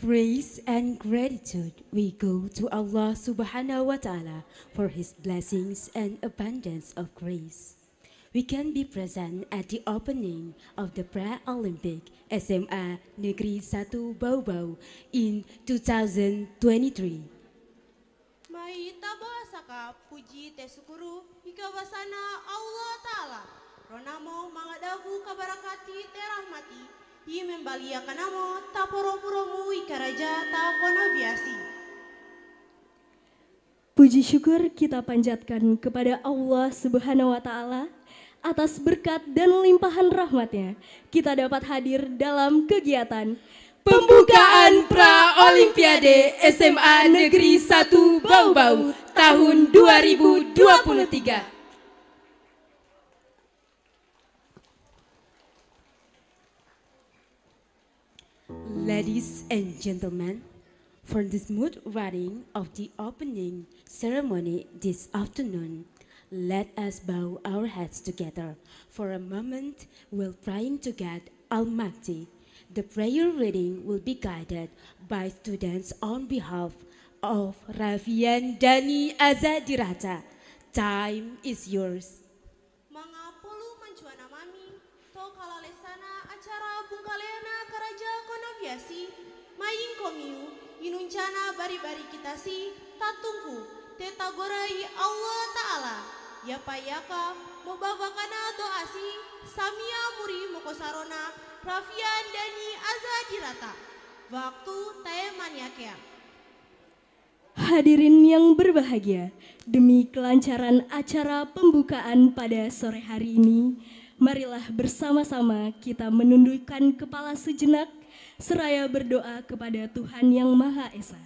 praise and gratitude we go to Allah subhanahu wa ta'ala for his blessings and abundance of grace. We can be present at the opening of the Pre-Olympic SMA Negeri Satu Bau in 2023. Mari puji tesukuru ikawasana Allah Ta'ala. Ronamo mangadavu kabarakati terahmati Ia mbalia kanamo taporo-poromu ikaraja taokono biasi. Puji syukur kita panjatkan kepada Allah Subhanahu wa taala atas berkat dan limpahan rahmatnya kita dapat hadir dalam kegiatan Pembukaan Pra Olimpiade SMA Negeri 1 Bau-Bau tahun 2023. Ladies and gentlemen, for the smooth running of the opening ceremony this afternoon, let us bow our heads together for a moment while praying to God Almighty. The prayer reading will be guided by students on behalf of Ravian Dani Azadirata. Time is yours. pelaksana acara Bungkaleana Karaja Konaviasi, Maying Komiu, Inuncana Bari-Bari kita si Tatungku, Tetagorai Allah Ta'ala, ya Yapayaka, Mobabakana si Samia Muri Mokosarona, Rafian Dani Azadirata, Waktu kea ya, Hadirin yang berbahagia, demi kelancaran acara pembukaan pada sore hari ini, marilah bersama-sama kita menundukkan kepala sejenak seraya berdoa kepada Tuhan Yang Maha Esa.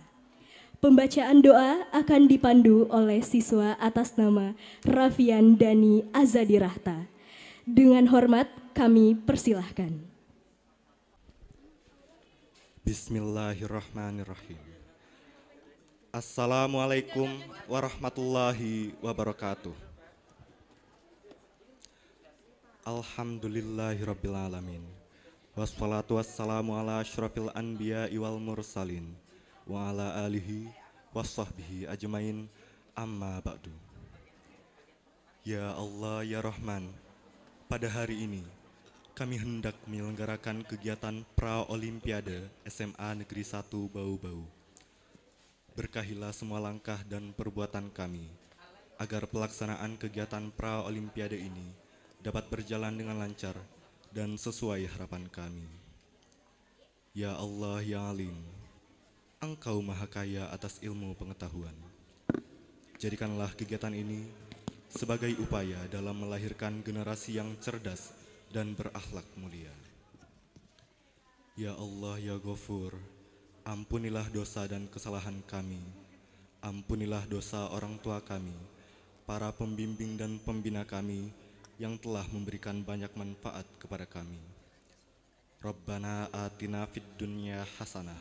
Pembacaan doa akan dipandu oleh siswa atas nama Rafian Dani Azadirahta. Dengan hormat kami persilahkan. Bismillahirrahmanirrahim. Assalamualaikum warahmatullahi wabarakatuh. Alhamdulillahirrabbilalamin Wassalatu wassalamu ala syurafil anbiya iwal mursalin Wa ala alihi sahbihi ajmain amma ba'du Ya Allah ya Rahman Pada hari ini kami hendak menyelenggarakan kegiatan pra-olimpiade SMA Negeri 1 Bau-Bau Berkahilah semua langkah dan perbuatan kami agar pelaksanaan kegiatan pra-olimpiade ini dapat berjalan dengan lancar dan sesuai harapan kami. Ya Allah ya Alim, Engkau Maha Kaya atas ilmu pengetahuan. Jadikanlah kegiatan ini sebagai upaya dalam melahirkan generasi yang cerdas dan berakhlak mulia. Ya Allah ya Ghafur, ampunilah dosa dan kesalahan kami. Ampunilah dosa orang tua kami, para pembimbing dan pembina kami, yang telah memberikan banyak manfaat kepada kami. Rabbana atina fid dunya hasanah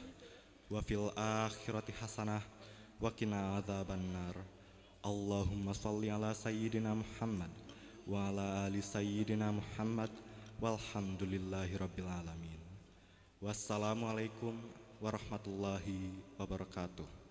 wa fil akhirati hasanah wa qina adzabannar. Allahumma shalli ala sayyidina Muhammad wa ala ali sayyidina Muhammad walhamdulillahi rabbil alamin. Wassalamualaikum warahmatullahi wabarakatuh.